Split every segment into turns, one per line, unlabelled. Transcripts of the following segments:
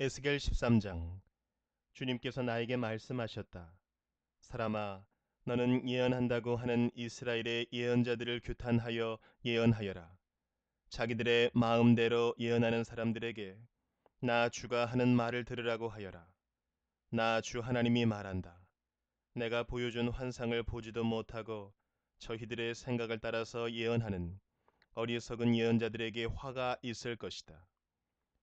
에스겔 13장 주님께서 나에게 말씀하셨다. 사람아 너는 예언한다고 하는 이스라엘의 예언자들을 규탄하여 예언하여라. 자기들의 마음대로 예언하는 사람들에게 나 주가 하는 말을 들으라고 하여라. 나 주 하나님이 말한다. 내가 보여준 환상을 보지도 못하고 저희들의 생각을 따라서 예언하는 어리석은 예언자들에게 화가 있을 것이다.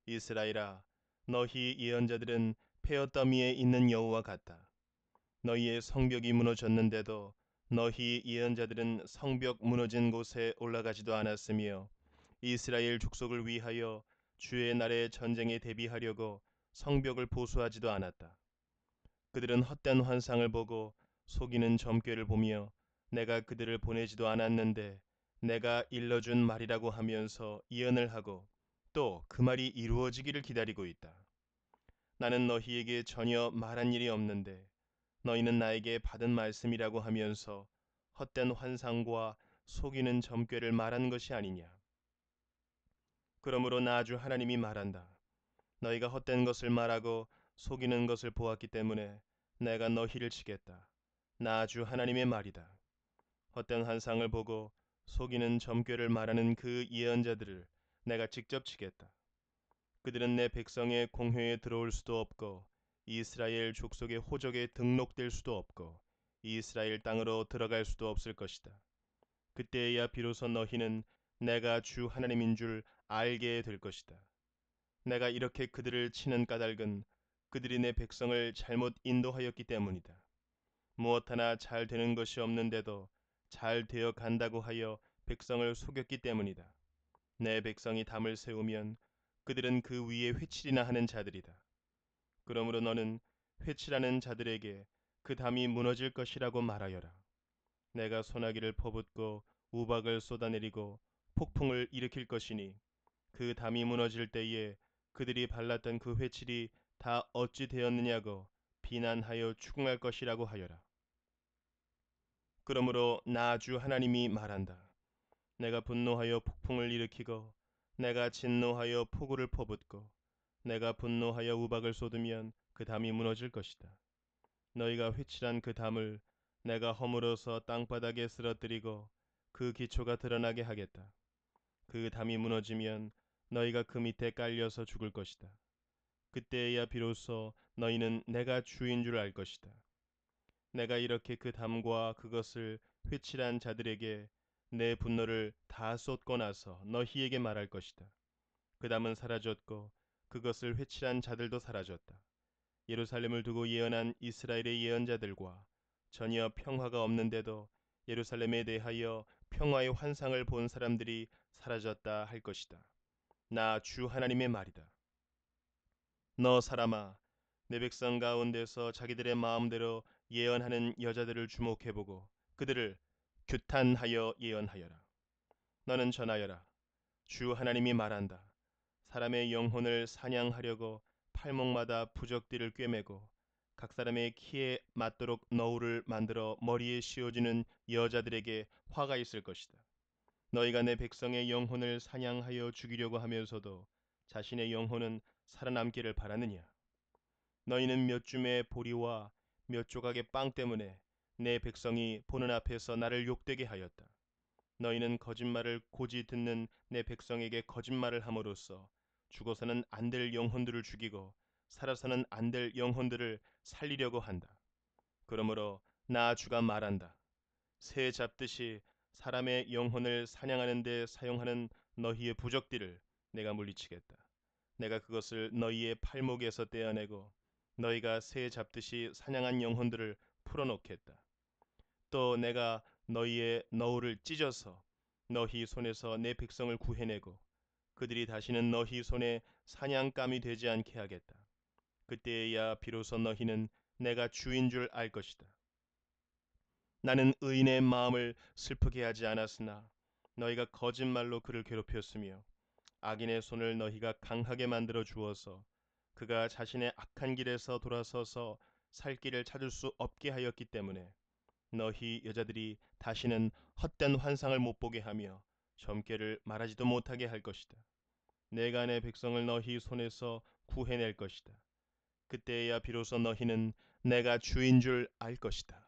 이스라엘아 너희 예언자들은 폐어더미에 있는 여우와 같다. 너희의 성벽이 무너졌는데도 너희 예언자들은 성벽 무너진 곳에 올라가지도 않았으며 이스라엘 족속을 위하여 주의 날의 전쟁에 대비하려고 성벽을 보수하지도 않았다. 그들은 헛된 환상을 보고 속이는 점괘를 보며 내가 그들을 보내지도 않았는데 내가 일러준 말이라고 하면서 예언을 하고 또그 말이 이루어지기를 기다리고 있다. 나는 너희에게 전혀 말한 일이 없는데 너희는 나에게 받은 말씀이라고 하면서 헛된 환상과 속이는 점괘를 말한 것이 아니냐. 그러므로 나주 하나님이 말한다. 너희가 헛된 것을 말하고 속이는 것을 보았기 때문에 내가 너희를 치겠다. 나주 하나님의 말이다. 헛된 환상을 보고 속이는 점괘를 말하는 그 예언자들을 내가 직접 치겠다. 그들은 내 백성의 공회에 들어올 수도 없고 이스라엘 족속의 호적에 등록될 수도 없고 이스라엘 땅으로 들어갈 수도 없을 것이다. 그때야 에 비로소 너희는 내가 주 하나님인 줄 알게 될 것이다. 내가 이렇게 그들을 치는 까닭은 그들이 내 백성을 잘못 인도하였기 때문이다. 무엇 하나 잘 되는 것이 없는데도 잘 되어 간다고 하여 백성을 속였기 때문이다. 내 백성이 담을 세우면 그들은 그 위에 회칠이나 하는 자들이다. 그러므로 너는 회칠하는 자들에게 그 담이 무너질 것이라고 말하여라. 내가 소나기를 퍼붓고 우박을 쏟아내리고 폭풍을 일으킬 것이니 그 담이 무너질 때에 그들이 발랐던 그 회칠이 다 어찌 되었느냐고 비난하여 추궁할 것이라고 하여라. 그러므로 나 주 하나님이 말한다. 내가 분노하여 폭풍을 일으키고 내가 진노하여 폭우를 퍼붓고 내가 분노하여 우박을 쏟으면 그 담이 무너질 것이다. 너희가 회칠한 그 담을 내가 허물어서 땅바닥에 쓰러뜨리고 그 기초가 드러나게 하겠다. 그 담이 무너지면 너희가 그 밑에 깔려서 죽을 것이다. 그때에야 비로소 너희는 내가 주인 줄 알 것이다. 내가 이렇게 그 담과 그것을 회칠한 자들에게 내 분노를 다 쏟고 나서 너희에게 말할 것이다. 그 담은 사라졌고 그것을 회칠한 자들도 사라졌다. 예루살렘을 두고 예언한 이스라엘의 예언자들과 전혀 평화가 없는데도 예루살렘에 대하여 평화의 환상을 본 사람들이 사라졌다 할 것이다. 나 주 하나님의 말이다. 너 사람아, 내 백성 가운데서 자기들의 마음대로 예언하는 여자들을 주목해보고 그들을 규탄하여 예언하여라. 너는 전하여라. 주 하나님이 말한다. 사람의 영혼을 사냥하려고 팔목마다 부적들을 꿰매고 각 사람의 키에 맞도록 너울을 만들어 머리에 씌워주는 여자들에게 화가 있을 것이다. 너희가 내 백성의 영혼을 사냥하여 죽이려고 하면서도 자신의 영혼은 살아남기를 바라느냐? 너희는 몇 줌의 보리와 몇 조각의 빵 때문에 내 백성이 보는 앞에서 나를 욕되게 하였다. 너희는 거짓말을 고지 듣는 내 백성에게 거짓말을 함으로써 죽어서는 안 될 영혼들을 죽이고 살아서는 안 될 영혼들을 살리려고 한다. 그러므로 나 주가 말한다. 새 잡듯이 사람의 영혼을 사냥하는 데 사용하는 너희의 부적들을 내가 물리치겠다. 내가 그것을 너희의 팔목에서 떼어내고 너희가 새 잡듯이 사냥한 영혼들을 풀어놓겠다. 또 내가 너희의 너울을 찢어서 너희 손에서 내 백성을 구해내고 그들이 다시는 너희 손에 사냥감이 되지 않게 하겠다. 그때야 비로소 너희는 내가 주인 줄 알 것이다. 나는 의인의 마음을 슬프게 하지 않았으나 너희가 거짓말로 그를 괴롭혔으며 악인의 손을 너희가 강하게 만들어 주어서 그가 자신의 악한 길에서 돌아서서 살 길을 찾을 수 없게 하였기 때문에 너희 여자들이 다시는 헛된 환상을 못 보게 하며 점괘를 말하지도 못하게 할 것이다. 내가 내 백성을 너희 손에서 구해낼 것이다. 그때야 비로소 너희는 내가 주인 줄 알 것이다.